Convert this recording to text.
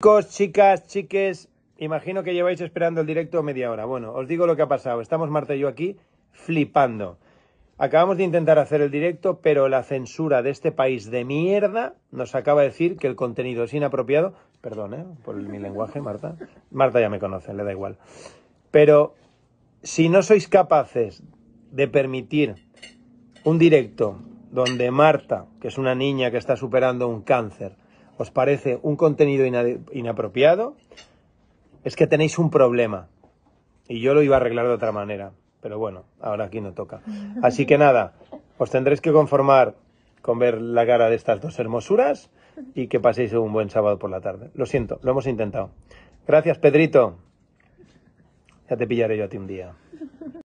Chicos, chicas, chiques, imagino que lleváis esperando el directo media hora. Bueno, os digo lo que ha pasado. Estamos Marta y yo aquí flipando. Acabamos de intentar hacer el directo, pero la censura de este país de mierda nos acaba de decir que el contenido es inapropiado. Perdón, ¿eh? Por mi lenguaje, Marta. Marta ya me conoce, le da igual. Pero si no sois capaces de permitir un directo donde Marta, que es una niña que está superando un cáncer, os parece un contenido inapropiado, es que tenéis un problema. Y yo lo iba a arreglar de otra manera. Pero bueno, ahora aquí no toca. Así que nada, os tendréis que conformar con ver la cara de estas dos hermosuras y que paséis un buen sábado por la tarde. Lo siento, lo hemos intentado. Gracias, Pedrito. Ya te pillaré yo a ti un día.